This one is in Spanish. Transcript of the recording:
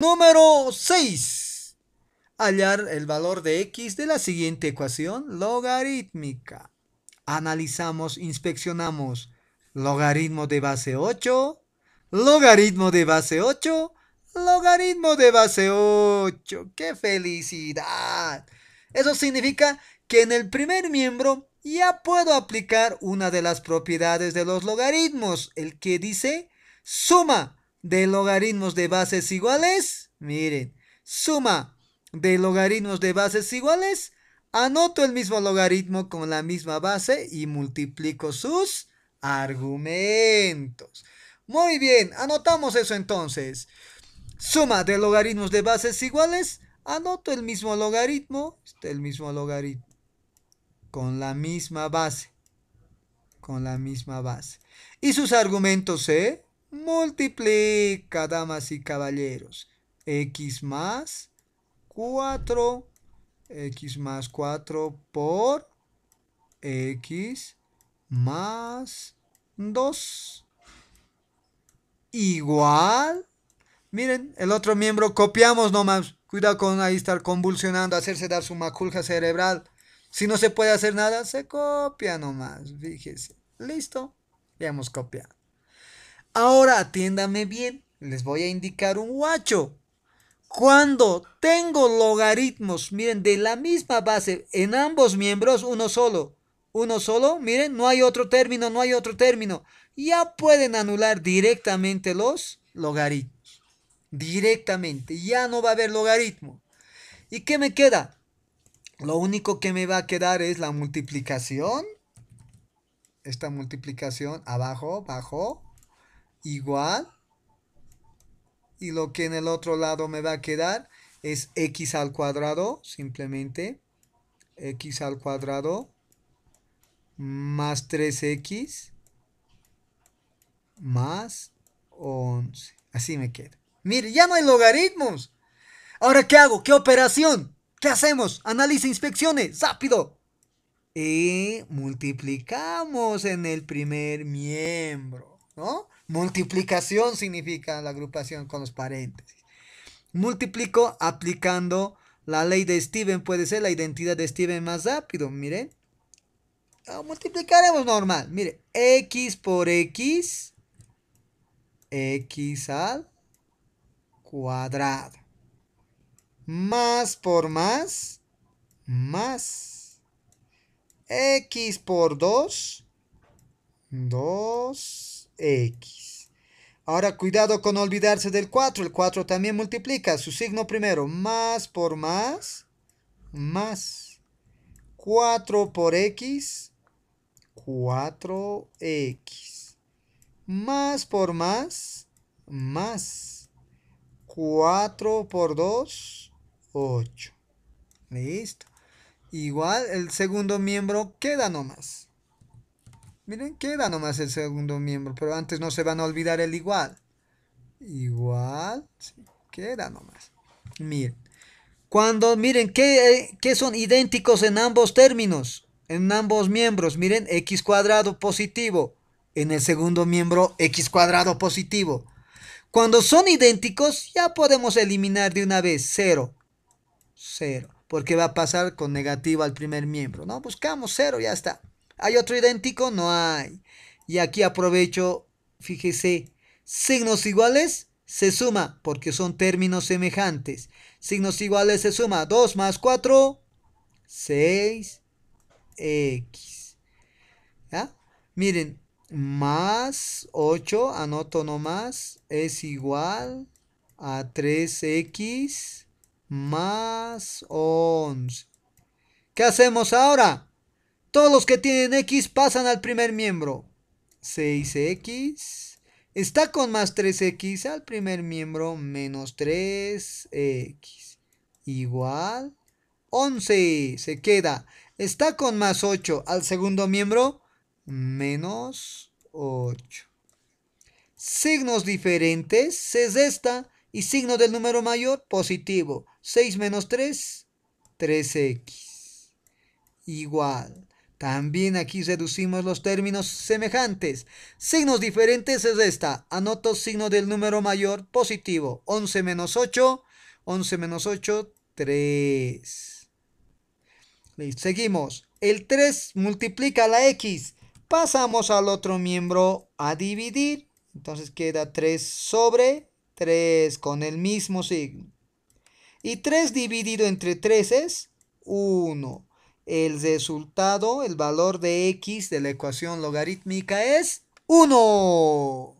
Número 6. Hallar el valor de x de la siguiente ecuación logarítmica. Analizamos, inspeccionamos logaritmo de base 8, logaritmo de base 8, logaritmo de base 8. ¡Qué felicidad! Eso significa que en el primer miembro ya puedo aplicar una de las propiedades de los logaritmos, el que dice suma de logaritmos de bases iguales, miren, suma de logaritmos de bases iguales, anoto el mismo logaritmo con la misma base y multiplico sus argumentos. Muy bien, anotamos eso entonces. Suma de logaritmos de bases iguales, anoto el mismo logaritmo, este el mismo logaritmo, con la misma base, con la misma base. Y sus argumentos, ¿eh? multiplica, damas y caballeros. X más 4, X más 4 por X más 2. Igual. Miren, el otro miembro copiamos nomás. Cuidado con ahí estar convulsionando, hacerse dar su maculja cerebral. Si no se puede hacer nada, se copia nomás. Fíjese. Listo. Ya hemos copiado. Ahora atiéndame bien, les voy a indicar un guacho. Cuando tengo logaritmos, miren, de la misma base en ambos miembros, uno solo, uno solo, miren, no hay otro término, no hay otro término. Ya pueden anular directamente los logaritmos. Directamente, ya no va a haber logaritmo. ¿Y qué me queda? Lo único que me va a quedar es la multiplicación. Esta multiplicación abajo, abajo igual. Y lo que en el otro lado me va a quedar es x al cuadrado, simplemente x al cuadrado más 3x más 11. Así me queda. Mire, ya no hay logaritmos. Ahora, ¿qué hago? ¿Qué operación? ¿Qué hacemos? Análisis, inspecciones, rápido. Y multiplicamos en el primer miembro. ¿no? Multiplicación significa la agrupación con los paréntesis. Multiplico aplicando la ley de Steven, puede ser la identidad de Steven más rápido, miren. Ah, multiplicaremos normal, mire, x por x, x al cuadrado. Más por más, más. X por 2, 2 x. Ahora cuidado con olvidarse del 4. El 4 también multiplica. Su signo primero, más por más, más. 4 por x, 4x. Más por más, más. 4 por 2, 8. Listo. Igual el segundo miembro queda nomás. Miren, queda nomás el segundo miembro, pero antes no se van a olvidar el igual. Igual, queda nomás. Miren, cuando, miren, Que son idénticos en ambos términos? En ambos miembros, miren, x cuadrado positivo. En el segundo miembro, x cuadrado positivo. Cuando son idénticos, ya podemos eliminar de una vez 0. 0, porque va a pasar con negativo al primer miembro, ¿no? Buscamos 0, ya está. ¿Hay otro idéntico? No hay. Y aquí aprovecho, fíjese, signos iguales se suma porque son términos semejantes. Signos iguales se suma 2 más 4, 6x. ¿Ya? Miren, más 8, anoto nomás, es igual a 3x más 11. ¿Qué hacemos ahora? Todos los que tienen X pasan al primer miembro. 6X está con más 3X al primer miembro menos 3X. Igual 11 se queda. Está con más 8 al segundo miembro menos 8. Signos diferentes es esta y signo del número mayor positivo. 6 menos 3, 3X. Igual. También aquí reducimos los términos semejantes. Signos diferentes es esta. Anoto signo del número mayor positivo. 11 menos 8. 11 menos 8, 3. Listo. Seguimos. El 3 multiplica la X. Pasamos al otro miembro a dividir. Entonces queda 3 sobre 3 con el mismo signo. Y 3 dividido entre 3 es 1 el resultado, el valor de x de la ecuación logarítmica es 1.